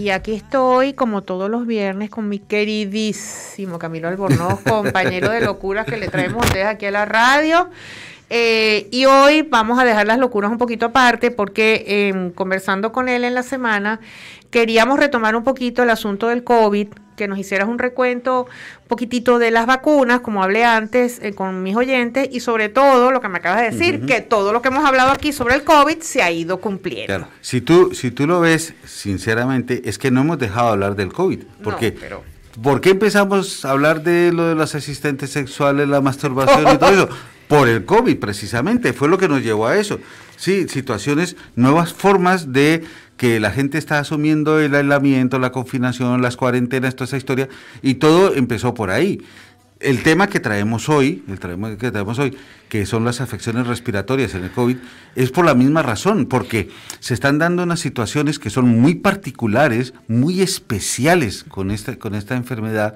Y aquí estoy, como todos los viernes, con mi queridísimo Camilo Albornoz, compañero de locuras que le traemos a ustedes aquí a la radio. Eh, y hoy vamos a dejar las locuras un poquito aparte porque em, conversando con él en la semana, queríamos retomar un poquito el asunto del COVID, que nos hicieras un recuento un poquitito de las vacunas, como hablé antes eh, con mis oyentes, y sobre todo lo que me acabas de decir, que todo lo que hemos hablado aquí sobre el COVID se ha ido cumpliendo. Claro. Si tú, si tú lo ves, sinceramente, es que no hemos dejado de hablar del COVID, porque... ¿Por qué empezamos a hablar de lo de las asistentes sexuales, la masturbación y todo eso? Por el COVID, precisamente, fue lo que nos llevó a eso. Sí, situaciones, nuevas formas de que la gente está asumiendo el aislamiento, la confinación, las cuarentenas, toda esa historia, y todo empezó por ahí. El tema que traemos hoy, el que traemos hoy, que son las afecciones respiratorias en el COVID, es por la misma razón, porque se están dando unas situaciones que son muy particulares, muy especiales con esta, con esta enfermedad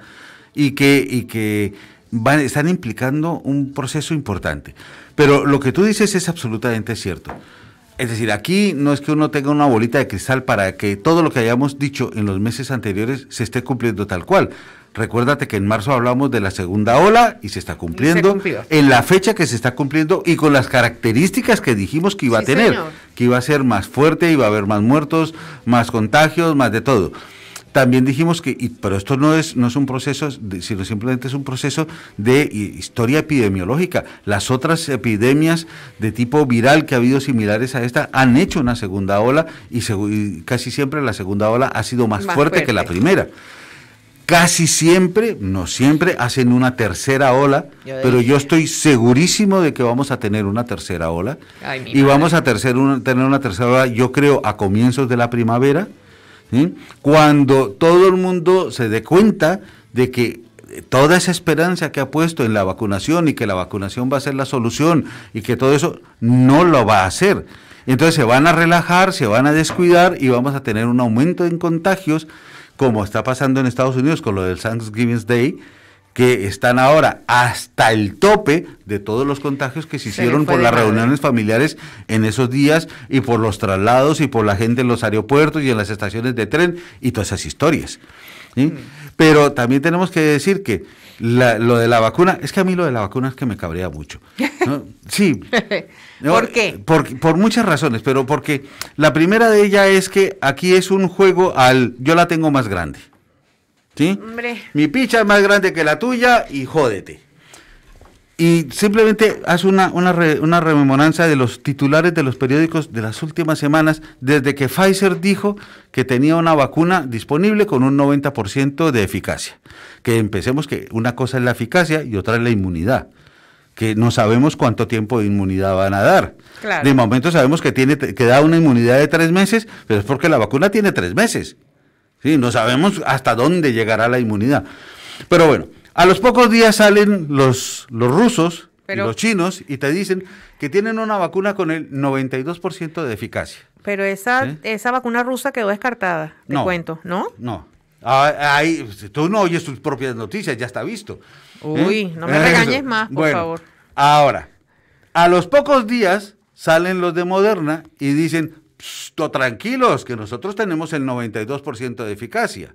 y que, que van, están implicando un proceso importante. Pero lo que tú dices es absolutamente cierto. Es decir, aquí no es que uno tenga una bolita de cristal para que todo lo que hayamos dicho en los meses anteriores se esté cumpliendo tal cual. Recuérdate que en marzo hablamos de la segunda ola y se está cumpliendo en la fecha que se está cumpliendo y con las características que dijimos que iba a tener, que iba a ser más fuerte, iba a haber más muertos, más contagios, más de todo. También dijimos que, pero esto no es, no es un proceso, sino simplemente es un proceso de historia epidemiológica. Las otras epidemias de tipo viral que ha habido similares a esta han hecho una segunda ola y, casi siempre la segunda ola ha sido más, fuerte, que la primera casi siempre, no siempre, hacen una tercera ola, pero yo estoy segurísimo de que vamos a tener una tercera ola. y vamos a tener una tercera ola, yo creo, a comienzos de la primavera cuando todo el mundo se dé cuenta de que eh, toda esa esperanza que ha puesto en la vacunación y que la vacunación va a ser la solución y que todo eso no lo va a hacer. Entonces se van a relajar, se van a descuidar y vamos a tener un aumento en contagios, como está pasando en Estados Unidos con lo del Thanksgiving Day, que están ahora hasta el tope de todos los contagios que se hicieron por las reuniones familiares en esos días y por los traslados y por la gente en los aeropuertos y en las estaciones de tren y todas esas historias. Mm. Pero también tenemos que decir que lo de la vacuna, es que a mí lo de la vacuna es que me cabrea mucho. Sí. ¿Por qué? por, muchas razones, pero porque la primera de ellas es que aquí es un juego al yo la tengo más grande. Mi picha es más grande que la tuya y jódete. Y simplemente haz una, una, rememoranza de los titulares de los periódicos de las últimas semanas, desde que Pfizer dijo que tenía una vacuna disponible con un 90% de eficacia. Que empecemos que una cosa es la eficacia y otra es la inmunidad que no sabemos cuánto tiempo de inmunidad van a dar. De momento sabemos que tiene que da una inmunidad de tres meses, pero es porque la vacuna tiene tres meses. Sí, no sabemos hasta dónde llegará la inmunidad. Pero bueno, a los pocos días salen los, los rusos, y los chinos, y te dicen que tienen una vacuna con el 92% de eficacia. Pero esa, esa vacuna rusa quedó descartada, te cuento, ¿no? No. Ah, ahí, tú no oyes tus propias noticias, ya está visto. ¿Eh? Uy, no me eh, regañes más, por favor. Ahora, a los pocos días salen los de Moderna y dicen, psto, tranquilos, que nosotros tenemos el 92% de eficacia.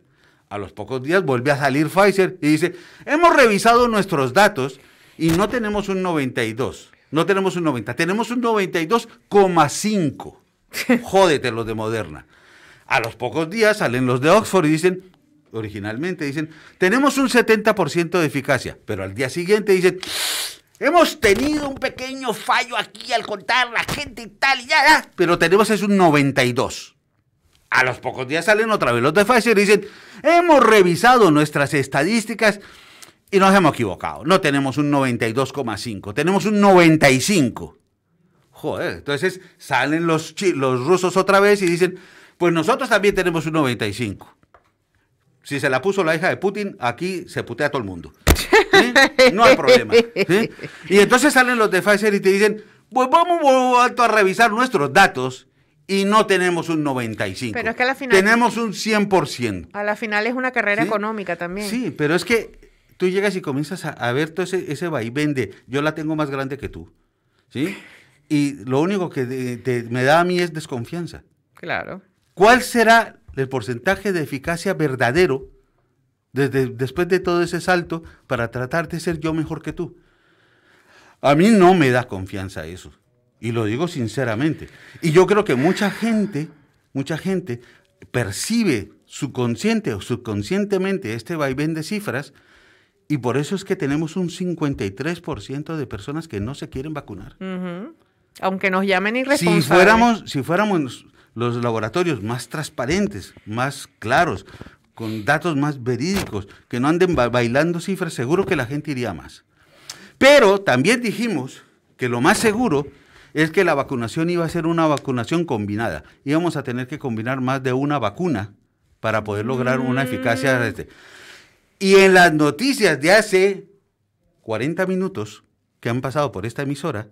A los pocos días vuelve a salir Pfizer y dice, hemos revisado nuestros datos y no tenemos un 92, no tenemos un 90, tenemos un 92,5. Jódete los de Moderna. A los pocos días salen los de Oxford y dicen, originalmente dicen, tenemos un 70% de eficacia, pero al día siguiente dicen, Hemos tenido un pequeño fallo aquí al contar la gente y tal y ya, pero tenemos es un 92. A los pocos días salen otra vez los de Pfizer y dicen, hemos revisado nuestras estadísticas y nos hemos equivocado. No tenemos un 92,5, tenemos un 95. Joder, entonces salen los, los rusos otra vez y dicen, pues nosotros también tenemos un 95. Si se la puso la hija de Putin, aquí se putea todo el mundo. No hay problema. Y entonces salen los de Pfizer y te dicen, pues vamos, a revisar nuestros datos y no tenemos un 95. Pero es que a la final... Tenemos un 100%. A la final es una carrera económica también. Sí, pero es que tú llegas y comienzas a, ver todo ese, va y de yo la tengo más grande que tú. ¿Sí? Y lo único que me da a mí es desconfianza. Claro. ¿Cuál será el porcentaje de eficacia verdadero desde, después de todo ese salto para tratar de ser yo mejor que tú. A mí no me da confianza eso. Y lo digo sinceramente. Y yo creo que mucha gente, mucha gente percibe subconsciente o subconscientemente este vaivén de cifras y por eso es que tenemos un 53% de personas que no se quieren vacunar. Aunque nos llamen irresponsables. Si si fuéramos los laboratorios más transparentes, más claros, con datos más verídicos, que no anden bailando cifras, seguro que la gente iría más. Pero también dijimos que lo más seguro es que la vacunación iba a ser una vacunación combinada. Íbamos a tener que combinar más de una vacuna para poder lograr una eficacia. Este. Y en las noticias de hace 40 minutos, que han pasado por esta emisora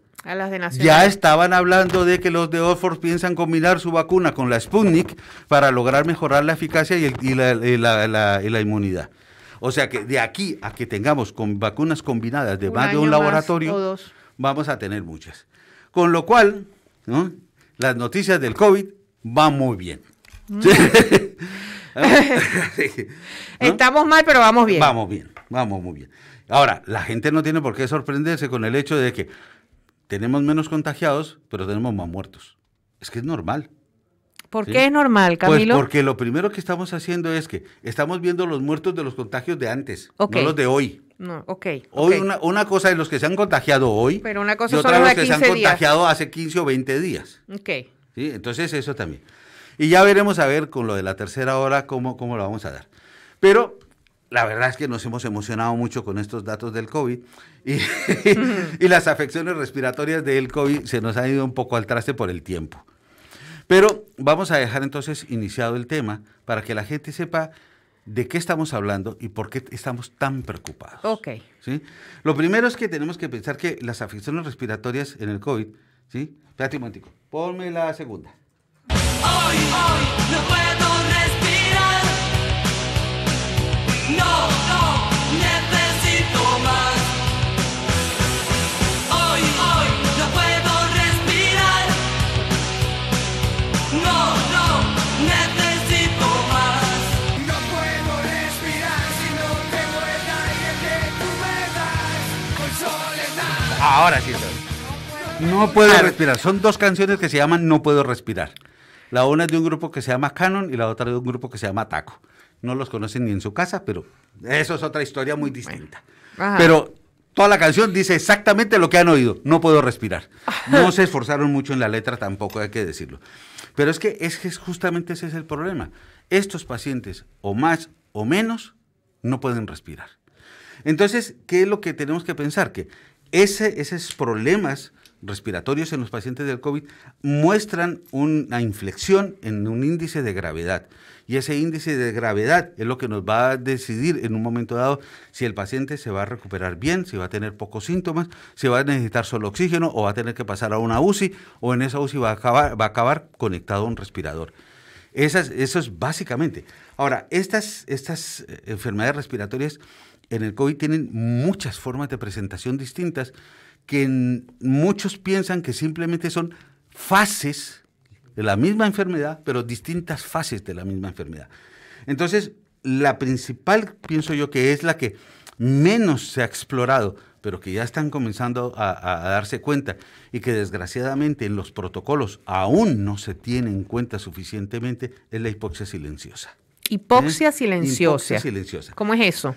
ya estaban hablando de que los de Oxford piensan combinar su vacuna con la Sputnik para lograr mejorar la eficacia y, la, inmunidad. O sea que de aquí a que tengamos con vacunas combinadas de más de un laboratorio, vamos a tener muchas. Con lo cual, las noticias del COVID van muy bien. Mm. Estamos mal, pero vamos bien. Vamos bien, vamos muy bien. Ahora, la gente no tiene por qué sorprenderse con el hecho de que tenemos menos contagiados, pero tenemos más muertos. Es que es normal. ¿Por qué es normal, pues Camilo? Pues porque lo primero que estamos haciendo es que estamos viendo los muertos de los contagios de antes, no los de hoy. No, ok. Hoy Una, cosa de los que se han contagiado hoy. Pero una cosa y de los que se han contagiado hace 15 o 20 días. Ok. ¿sí? Entonces eso también. Y ya veremos a ver con lo de la tercera hora cómo, cómo lo vamos a dar. Pero la verdad es que nos hemos emocionado mucho con estos datos del COVID y, las afecciones respiratorias del COVID se nos han ido un poco al traste por el tiempo. Pero vamos a dejar entonces iniciado el tema para que la gente sepa de qué estamos hablando y por qué estamos tan preocupados. Ok. ¿sí? Lo primero es que tenemos que pensar que las afecciones respiratorias en el COVID, ¿sí? Espérate un momentico, ponme la segunda. Hoy, hoy, no No, no, necesito más Hoy, hoy, no puedo respirar No, no, necesito más No puedo respirar si no tengo el aire que tú me das Con ah, Ahora sí, no puedo respirar Son dos canciones que se llaman No Puedo Respirar La una es de un grupo que se llama Canon Y la otra de un grupo que se llama Taco no los conocen ni en su casa, pero eso es otra historia muy distinta. Pero toda la canción dice exactamente lo que han oído, no puedo respirar. No se esforzaron mucho en la letra tampoco, hay que decirlo. Pero es que, es justamente ese es el problema. Estos pacientes, o más o menos, no pueden respirar. Entonces, ¿qué es lo que tenemos que pensar? Que esos problemas respiratorios en los pacientes del COVID muestran una inflexión en un índice de gravedad. Y ese índice de gravedad es lo que nos va a decidir en un momento dado si el paciente se va a recuperar bien, si va a tener pocos síntomas, si va a necesitar solo oxígeno o va a tener que pasar a una UCI o en esa UCI va a acabar, conectado a un respirador. eso es básicamente. Ahora, estas, estas eh, enfermedades respiratorias en el COVID tienen muchas formas de presentación distintas que muchos piensan que simplemente son fases de la misma enfermedad, pero distintas fases de la misma enfermedad. Entonces, la principal, pienso yo, que es la que menos se ha explorado, pero que ya están comenzando a, darse cuenta y que desgraciadamente en los protocolos aún no se tiene en cuenta suficientemente, es la hipoxia silenciosa. Hipoxia ¿Eh? silenciosa. Hipoxia silenciosa. ¿Cómo es eso?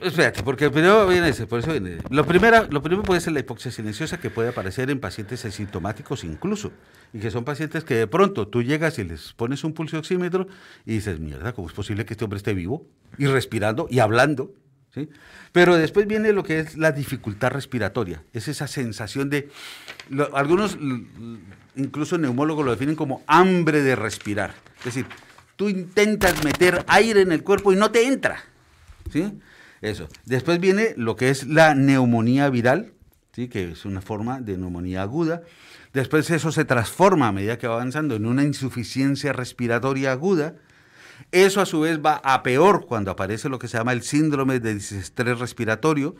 Espérate, porque primero viene ese, por eso viene. Lo primero, lo primero puede ser la hipoxia silenciosa que puede aparecer en pacientes asintomáticos incluso, y que son pacientes que de pronto tú llegas y les pones un pulso oxímetro y dices, mierda, ¿cómo es posible que este hombre esté vivo y respirando y hablando? ¿Sí? Pero después viene lo que es la dificultad respiratoria, es esa sensación de, algunos incluso neumólogos lo definen como hambre de respirar, es decir, tú intentas meter aire en el cuerpo y no te entra. ¿Sí? Eso. Después viene lo que es la neumonía viral, ¿sí? que es una forma de neumonía aguda. Después eso se transforma a medida que va avanzando en una insuficiencia respiratoria aguda. Eso a su vez va a peor cuando aparece lo que se llama el síndrome de desestrés respiratorio,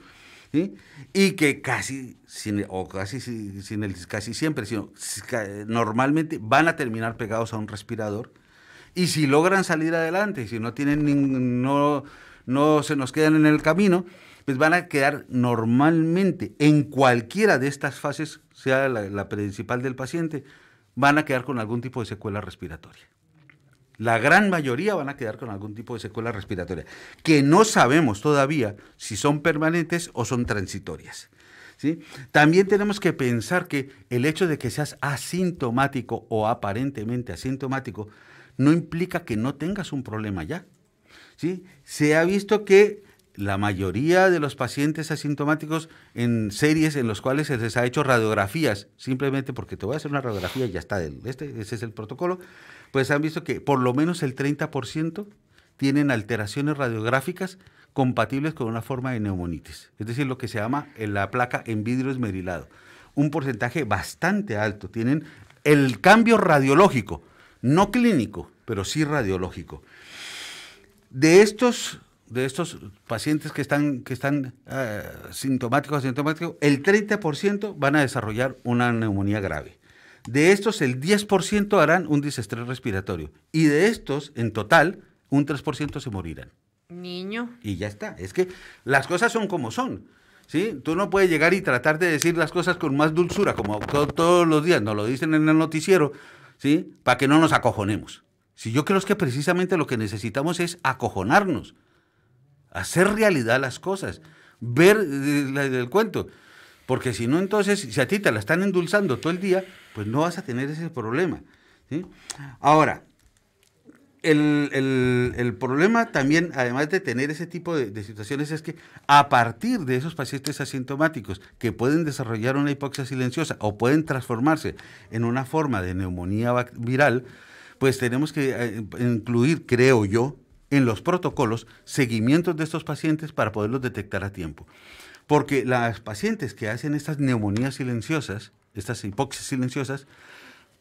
y que casi, o casi, sin casi siempre, sino normalmente van a terminar pegados a un respirador. Y si logran salir adelante, si no tienen ningún, no, no se nos quedan en el camino, pues van a quedar normalmente en cualquiera de estas fases, sea la, principal del paciente, van a quedar con algún tipo de secuela respiratoria. La gran mayoría van a quedar con algún tipo de secuela respiratoria, que no sabemos todavía si son permanentes o son transitorias. ¿Sí? También tenemos que pensar que el hecho de que seas asintomático o aparentemente asintomático no implica que no tengas un problema ya. Se ha visto que la mayoría de los pacientes asintomáticos en series en los cuales se les ha hecho radiografías, simplemente porque te voy a hacer una radiografía y ya está, este, ese es el protocolo, pues han visto que por lo menos el 30% tienen alteraciones radiográficas compatibles con una forma de neumonitis, es decir, lo que se llama la placa en vidrio esmerilado. Un porcentaje bastante alto, tienen el cambio radiológico, no clínico, pero sí radiológico. De estos, de estos pacientes que están, que están ah, sintomáticos, asintomáticos, el 30% van a desarrollar una neumonía grave. De estos, el 10% harán un desestrés respiratorio. Y de estos, en total, un 3% se morirán. Niño. Y ya está. Es que las cosas son como son. ¿sí? Tú no puedes llegar y tratar de decir las cosas con más dulzura, como todos los días nos lo dicen en el noticiero, ¿sí? Para que no nos acojonemos. Si yo creo es que precisamente lo que necesitamos es acojonarnos, hacer realidad las cosas, ver eh, el, cuento. Porque si no, entonces, si a ti te la están endulzando todo el día, pues no vas a tener ese problema. Ahora, el, problema también, además de tener ese tipo de, de, situaciones, es que a partir de esos pacientes asintomáticos que pueden desarrollar una hipoxia silenciosa o pueden transformarse en una forma de neumonía viral, pues tenemos que eh, incluir, creo yo, en los protocolos seguimientos de estos pacientes para poderlos detectar a tiempo. Porque las pacientes que hacen estas neumonías silenciosas, estas hipoxias silenciosas,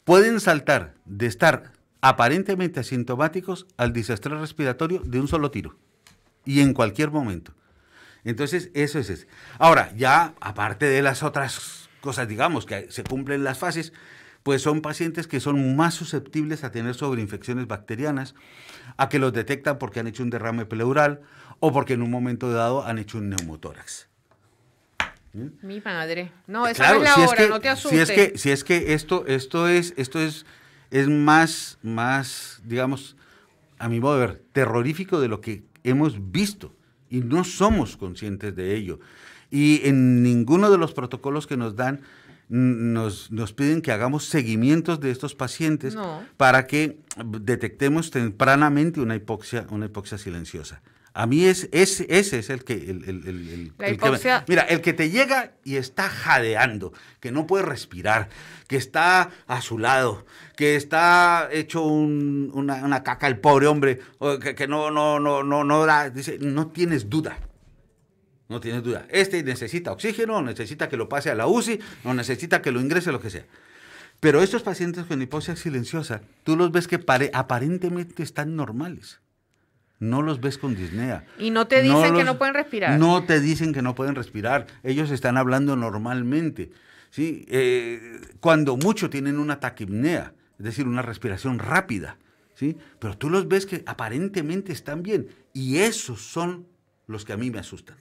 pueden saltar de estar aparentemente asintomáticos al desastre respiratorio de un solo tiro y en cualquier momento. Entonces, eso es. eso. Ahora, ya aparte de las otras cosas, digamos, que se cumplen las fases, pues son pacientes que son más susceptibles a tener sobreinfecciones bacterianas, a que los detectan porque han hecho un derrame pleural o porque en un momento dado han hecho un neumotórax. ¿Mm? Mi madre. No, esa es la hora, que, no te asustes. Si es que, si es que esto, esto es, esto es, es más, más, digamos, a mi modo de ver, terrorífico de lo que hemos visto y no somos conscientes de ello. Y en ninguno de los protocolos que nos dan nos, nos piden que hagamos seguimientos de estos pacientes para que detectemos tempranamente una hipoxia, una hipoxia silenciosa. A mí es, ese es el que... El, la mira, el que te llega y está jadeando, que no puede respirar, que está a su lado, que está hecho un, una, caca el pobre hombre, que, no, no, no, no, no, da, dice, no tienes duda. No tienes duda. Este necesita oxígeno, necesita que lo pase a la UCI, o necesita que lo ingrese, lo que sea. Pero estos pacientes con hipoxia silenciosa, tú los ves que aparentemente están normales. No los ves con disnea. Y no te dicen que no pueden respirar. No te dicen que no pueden respirar. Ellos están hablando normalmente. ¿sí? Eh, cuando mucho tienen una taquimnea, es decir, una respiración rápida. ¿sí? Pero tú los ves que aparentemente están bien. Y esos son los que a mí me asustan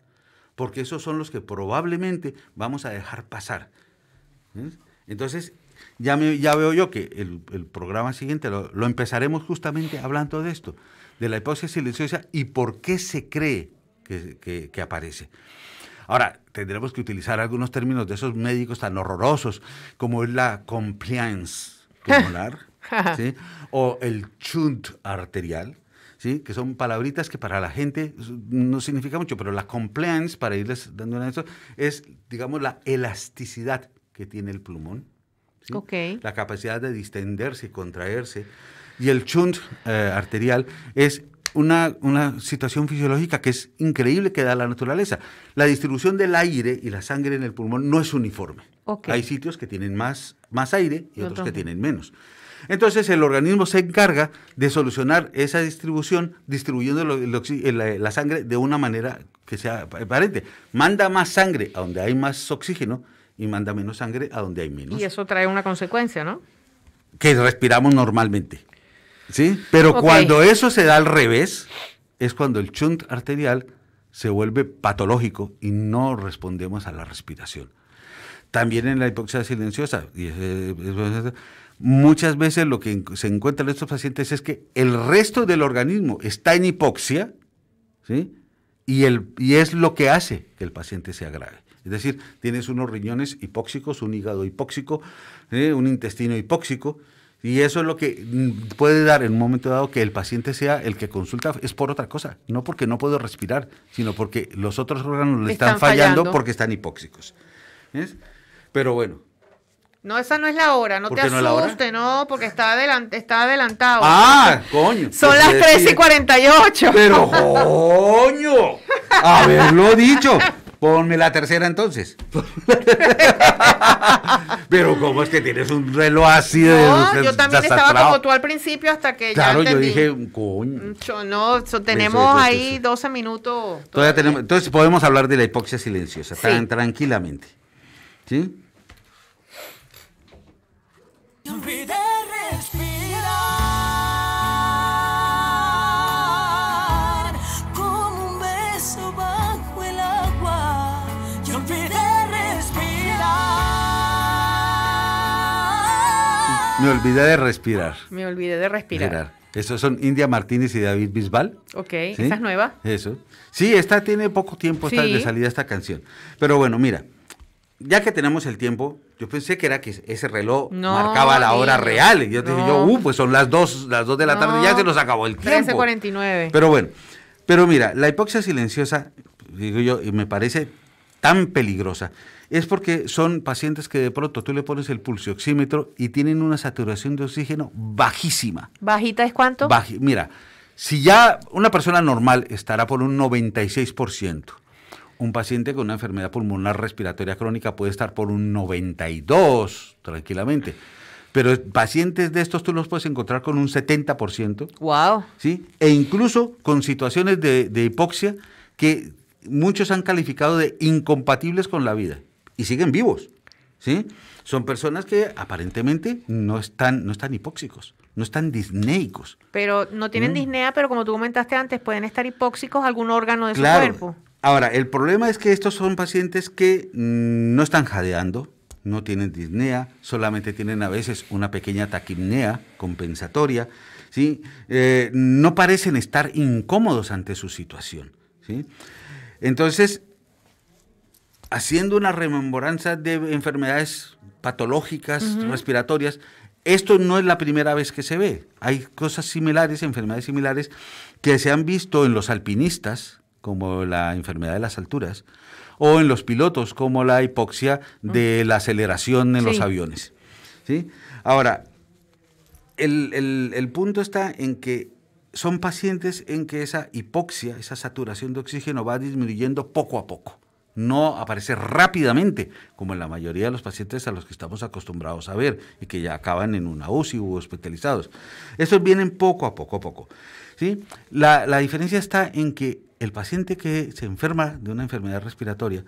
porque esos son los que probablemente vamos a dejar pasar. ¿Mm? Entonces, ya, ya veo yo que el, programa siguiente lo, empezaremos justamente hablando de esto, de la hipótesis silenciosa y por qué se cree que, aparece. Ahora, tendremos que utilizar algunos términos de esos médicos tan horrorosos como es la compliance pulmonar o el chunt arterial. ¿sí? que son palabritas que para la gente no significa mucho, pero la compliance, para irles dando una de eso, es, digamos, la elasticidad que tiene el pulmón, La capacidad de distenderse y contraerse. Y el chunt eh, arterial es una, una, situación fisiológica que es increíble que da la naturaleza. La distribución del aire y la sangre en el pulmón no es uniforme. Hay sitios que tienen más, más aire y otros que tienen menos. Entonces el organismo se encarga de solucionar esa distribución distribuyendo eh, la, sangre de una manera que sea aparente. Manda más sangre a donde hay más oxígeno y manda menos sangre a donde hay menos. Y eso trae una consecuencia, ¿no? Que respiramos normalmente. ¿Sí? Pero cuando eso se da al revés, es cuando el chunt arterial se vuelve patológico y no respondemos a la respiración. También en la hipoxia silenciosa, y, muchas veces lo que se encuentra en estos pacientes es que el resto del organismo está en hipoxia, Y, el, y es lo que hace que el paciente sea grave. Es decir, tienes unos riñones hipóxicos, un hígado hipóxico, un intestino hipóxico, y eso es lo que mm, puede dar en un momento dado que el paciente sea el que consulta, es por otra cosa, no porque no puedo respirar, sino porque los otros órganos le están, fallando, porque están hipóxicos. Pero bueno, no, esa no es la hora, no te asustes, no, porque está, adelante, está adelantado. Ah, coño. Son pues las 3 y 48. Pero coño, haberlo dicho. Ponme la tercera entonces. Pero ¿cómo es que tienes un reloj así de... No, yo también estaba como tú al principio hasta que... Claro, yo dije, coño. Mm, no, tenemos ahí 12 minutos. entonces podemos hablar de la hipoxia silenciosa, tan tranquilamente. ¿Sí? de respirar como un beso bajo el agua respirar. Me olvidé de respirar. Me olvidé de respirar. Esos son India Martínez y David Bisbal. Ok, esta es nueva. Eso. Sí, esta tiene poco tiempo de salida esta canción. Pero bueno, mira, ya que tenemos el tiempo, yo pensé que era que ese reloj marcaba la hora real. yo te dije yo, uh, pues son las 2, las dos de la tarde, ya se nos acabó el tiempo. 13.49. Pero bueno, pero mira, la hipoxia silenciosa, digo yo, y me parece tan peligrosa, es porque son pacientes que de pronto tú le pones el pulsioxímetro y tienen una saturación de oxígeno bajísima. ¿Bajita es cuánto? mira, si ya una persona normal estará por un 96% un paciente con una enfermedad pulmonar respiratoria crónica puede estar por un 92 tranquilamente. Pero pacientes de estos tú los puedes encontrar con un 70%. ¡Wow! ¿sí? E incluso con situaciones de, hipoxia que muchos han calificado de incompatibles con la vida y siguen vivos. ¿sí? Son personas que aparentemente no están, no están hipóxicos, no están disneicos. Pero no tienen mm. disnea, pero como tú comentaste antes, pueden estar hipóxicos algún órgano de su cuerpo. Ahora, el problema es que estos son pacientes que no están jadeando, no tienen disnea, solamente tienen a veces una pequeña taquimnea compensatoria, ¿sí? Eh, no parecen estar incómodos ante su situación. Entonces, haciendo una remembranza de enfermedades patológicas, respiratorias, esto no es la primera vez que se ve. Hay cosas similares, enfermedades similares, que se han visto en los alpinistas, como la enfermedad de las alturas, o en los pilotos, como la hipoxia de la aceleración en los aviones. ¿sí? Ahora, el, punto está en que son pacientes en que esa hipoxia, esa saturación de oxígeno va disminuyendo poco a poco. No aparece rápidamente, como en la mayoría de los pacientes a los que estamos acostumbrados a ver y que ya acaban en una UCI u hospitalizados. Estos vienen poco a poco a poco. ¿sí? La, la diferencia está en que el paciente que se enferma de una enfermedad respiratoria,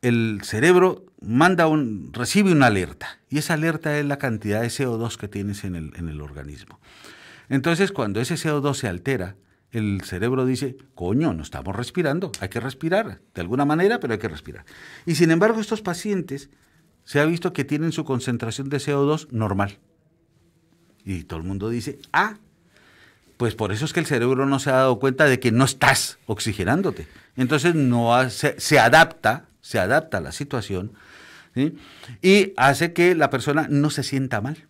el cerebro manda un, recibe una alerta y esa alerta es la cantidad de CO2 que tienes en el, en el organismo. Entonces, cuando ese CO2 se altera, el cerebro dice, coño, no estamos respirando, hay que respirar, de alguna manera, pero hay que respirar. Y sin embargo, estos pacientes se ha visto que tienen su concentración de CO2 normal. Y todo el mundo dice, ah, pues por eso es que el cerebro no se ha dado cuenta de que no estás oxigenándote. Entonces no se adapta, se adapta a la situación y hace que la persona no se sienta mal.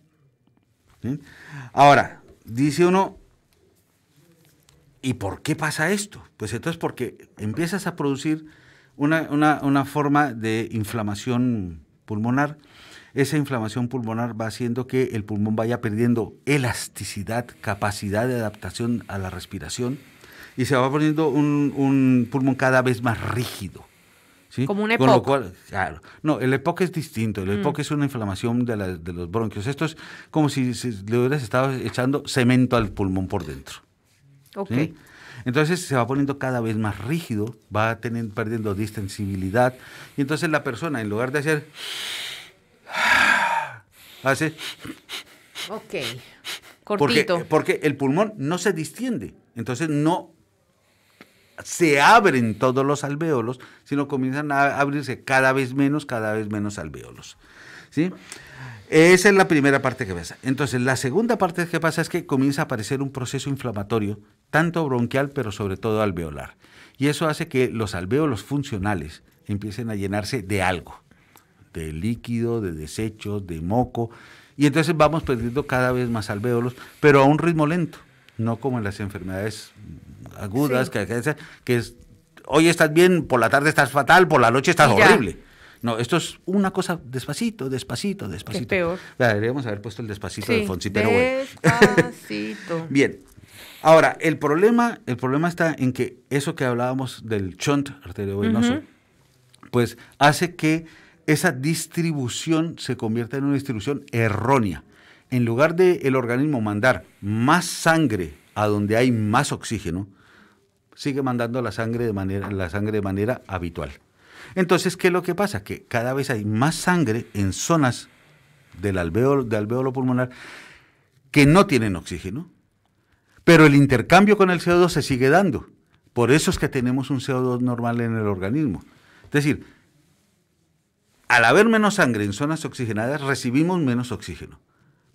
Ahora, dice uno, ¿y por qué pasa esto? Pues entonces porque empiezas a producir una, una, una forma de inflamación pulmonar esa inflamación pulmonar va haciendo que el pulmón vaya perdiendo elasticidad, capacidad de adaptación a la respiración y se va poniendo un, pulmón cada vez más rígido. Como un EPOC. claro. No, el EPOC es distinto. El EPOC mm. es una inflamación de, los bronquios. Esto es como si le hubieras estado echando cemento al pulmón por dentro. Ok. Entonces se va poniendo cada vez más rígido, va teniendo, perdiendo distensibilidad. Y entonces la persona, en lugar de hacer Hace. Ah, ok. Cortito. Porque, el pulmón no se distiende. Entonces no se abren todos los alvéolos, sino comienzan a abrirse cada vez menos, cada vez menos alvéolos. ¿Sí? Esa es la primera parte que pasa. Entonces, la segunda parte que pasa es que comienza a aparecer un proceso inflamatorio, tanto bronquial, pero sobre todo alveolar. Y eso hace que los alvéolos funcionales empiecen a llenarse de algo de líquido, de desechos, de moco, y entonces vamos perdiendo cada vez más alvéolos, pero a un ritmo lento, no como en las enfermedades agudas, que, es, hoy estás bien, por la tarde estás fatal, por la noche estás horrible. No, esto es una cosa despacito, despacito, despacito. peor. Deberíamos haber puesto el despacito del de despacito. Bien. Ahora, el problema, el problema está en que eso que hablábamos del chont arteriovenoso, pues hace que esa distribución se convierte en una distribución errónea. En lugar de el organismo mandar más sangre a donde hay más oxígeno, sigue mandando la sangre de manera, la sangre de manera habitual. Entonces, ¿qué es lo que pasa? Que cada vez hay más sangre en zonas del alveolo, del alvéolo pulmonar que no tienen oxígeno, pero el intercambio con el CO2 se sigue dando. Por eso es que tenemos un CO2 normal en el organismo. Es decir, al haber menos sangre en zonas oxigenadas, recibimos menos oxígeno.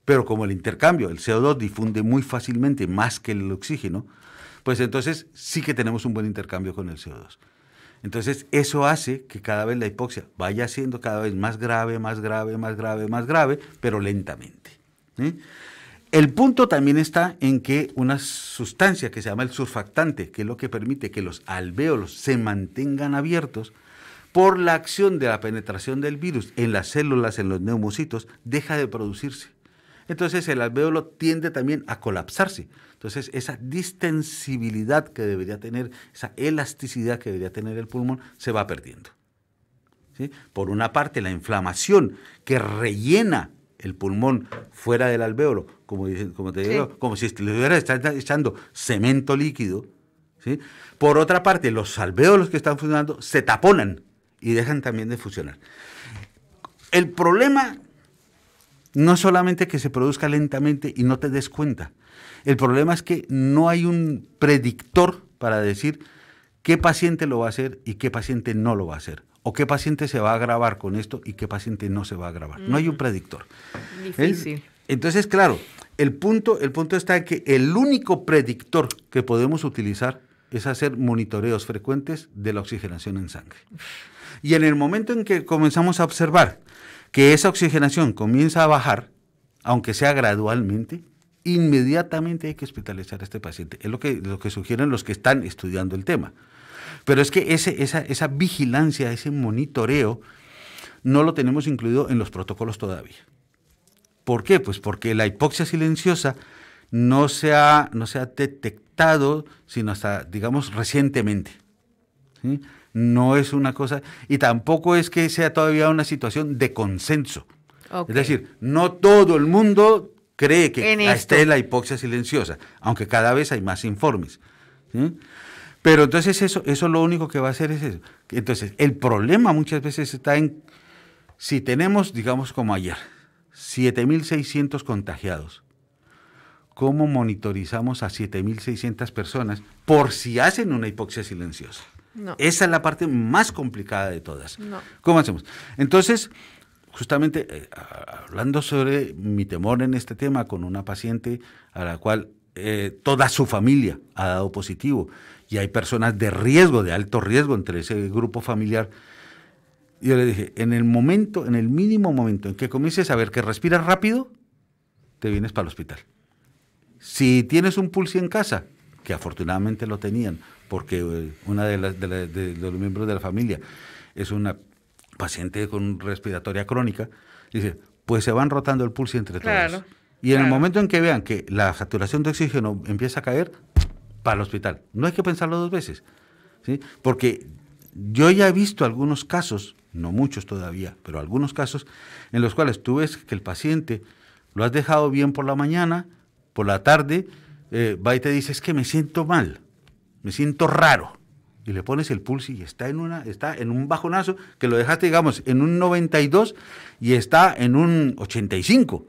Pero como el intercambio, el CO2 difunde muy fácilmente más que el oxígeno, pues entonces sí que tenemos un buen intercambio con el CO2. Entonces eso hace que cada vez la hipoxia vaya siendo cada vez más grave, más grave, más grave, más grave, pero lentamente. El punto también está en que una sustancia que se llama el surfactante, que es lo que permite que los alvéolos se mantengan abiertos, por la acción de la penetración del virus en las células, en los neumocitos, deja de producirse. Entonces el alvéolo tiende también a colapsarse. Entonces esa distensibilidad que debería tener, esa elasticidad que debería tener el pulmón, se va perdiendo. Por una parte, la inflamación que rellena el pulmón fuera del alvéolo, como, como te digo, como si estuviera echando cemento líquido. Por otra parte, los alvéolos que están funcionando se taponan y dejan también de funcionar. El problema no es solamente que se produzca lentamente y no te des cuenta. El problema es que no hay un predictor para decir qué paciente lo va a hacer y qué paciente no lo va a hacer. O qué paciente se va a grabar con esto y qué paciente no se va a grabar. No hay un mm. predictor. Difícil. Entonces, claro, el punto, el punto está en que el único predictor que podemos utilizar es hacer monitoreos frecuentes de la oxigenación en sangre. Y en el momento en que comenzamos a observar que esa oxigenación comienza a bajar, aunque sea gradualmente, inmediatamente hay que hospitalizar a este paciente. Es lo que, lo que sugieren los que están estudiando el tema. Pero es que esa, esa vigilancia, ese monitoreo, no lo tenemos incluido en los protocolos todavía. ¿Por qué? Pues porque la hipoxia silenciosa no se ha, no se ha detectado, sino hasta, digamos, recientemente. No es una cosa, y tampoco es que sea todavía una situación de consenso. Es decir, no todo el mundo cree que esté la hipoxia silenciosa, aunque cada vez hay más informes. Pero entonces eso, eso lo único que va a hacer es eso. Entonces, el problema muchas veces está en, si tenemos, digamos como ayer, 7.600 contagiados, cómo monitorizamos a 7.600 personas por si hacen una hipoxia silenciosa. Esa es la parte más complicada de todas. ¿Cómo hacemos? Entonces, justamente eh, hablando sobre mi temor en este tema con una paciente a la cual eh, toda su familia ha dado positivo y hay personas de riesgo, de alto riesgo entre ese grupo familiar. Yo le dije, en el momento, en el mínimo momento en que comiences a ver que respiras rápido, te vienes para el hospital. Si tienes un pulsi en casa, que afortunadamente lo tenían, porque eh, una de, los miembros de la familia es una paciente con respiratoria crónica, dice, pues se van rotando el pulso entre todos. Y en el momento en que vean que la saturación de oxígeno empieza a caer, para el hospital. No hay que pensarlo dos veces, ¿sí? porque yo ya he visto algunos casos, no muchos todavía, pero algunos casos en los cuales tú ves que el paciente lo has dejado bien por la mañana, por la tarde, eh, va y te dice, es que me siento mal, me siento raro. Y le pones el pulso y está en, una, está en un bajonazo que lo dejaste, digamos, en un 92 y está en un 85.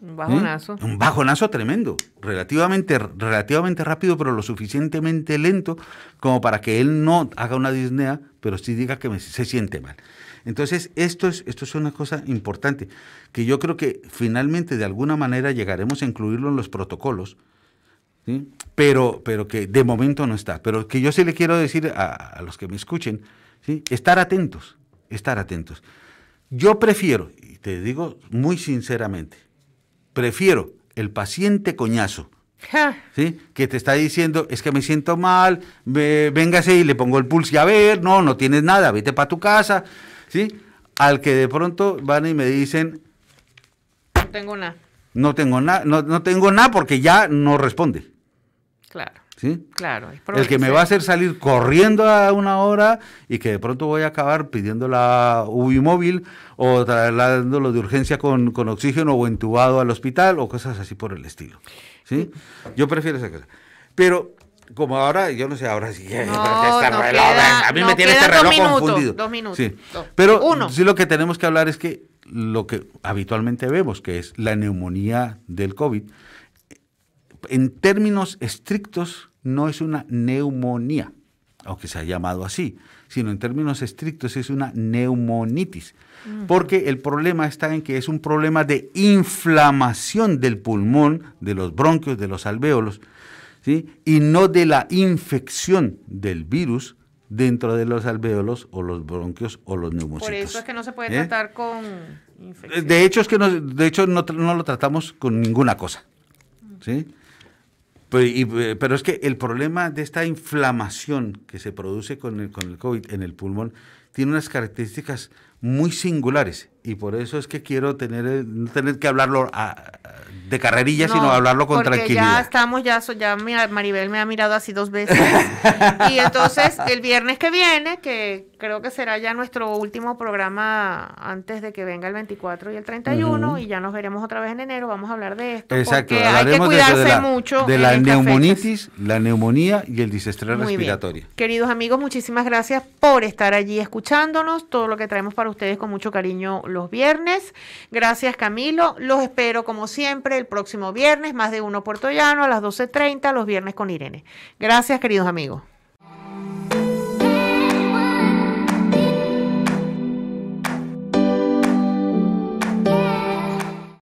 Un ¿Mm? bajonazo. Un bajonazo tremendo, relativamente, relativamente rápido, pero lo suficientemente lento como para que él no haga una disnea, pero sí diga que se siente mal. Entonces, esto es, esto es una cosa importante, que yo creo que finalmente de alguna manera llegaremos a incluirlo en los protocolos, pero, pero que de momento no está. Pero que yo sí le quiero decir a, los que me escuchen, estar atentos, estar atentos. Yo prefiero, y te digo muy sinceramente, prefiero el paciente coñazo. ¿Sí? Que te está diciendo, es que me siento mal, véngase y le pongo el pulso y a ver, no, no tienes nada, vete para tu casa. ¿Sí? Al que de pronto van y me dicen... No tengo nada. No tengo nada, no, no tengo nada porque ya no responde. Claro. Claro, El que me va a hacer salir corriendo a una hora y que de pronto voy a acabar pidiendo la UBI móvil o trasladándolo de urgencia con, oxígeno o entubado al hospital o cosas así por el estilo. ¿Sí? Yo prefiero esa cosa. Pero como ahora, yo no sé, ahora sí. a mí me tiene este reloj confundido. Dos minutos. Sí. Pero Uno. sí lo que tenemos que hablar es que lo que habitualmente vemos, que es la neumonía del COVID, en términos estrictos, no es una neumonía, aunque se ha llamado así, sino en términos estrictos es una neumonitis, mm. porque el problema está en que es un problema de inflamación del pulmón, de los bronquios, de los alvéolos, ¿sí? y no de la infección del virus dentro de los alvéolos o los bronquios o los neumocitos. Por eso es que no se puede ¿eh? tratar con infección. De hecho, es que no, de hecho no, no lo tratamos con ninguna cosa. ¿sí? Pues, eh, pero, es que el problema de esta inflamación que se produce con el, con el COVID en el pulmón tiene unas características muy singulares y por eso es que quiero tener no tener que hablarlo ah, de carrerilla, sino hablarlo con porque tranquilidad. Ya estamos, ya, ya Maribel me ha mirado así dos veces. y entonces el viernes que viene, que creo que será ya nuestro último programa antes de que venga el 24 y el 31, y ya nos veremos otra vez en enero, vamos a hablar de esto. Exacto, porque hay que cuidarse mucho. De la neumonitis, la neumonía y el desestrés respiratorio. Queridos amigos, muchísimas gracias por estar allí escuchando escuchándonos, todo lo que traemos para ustedes con mucho cariño los viernes. Gracias Camilo, los espero como siempre el próximo viernes, más de uno puertollano a las 12.30, los viernes con Irene. Gracias queridos amigos.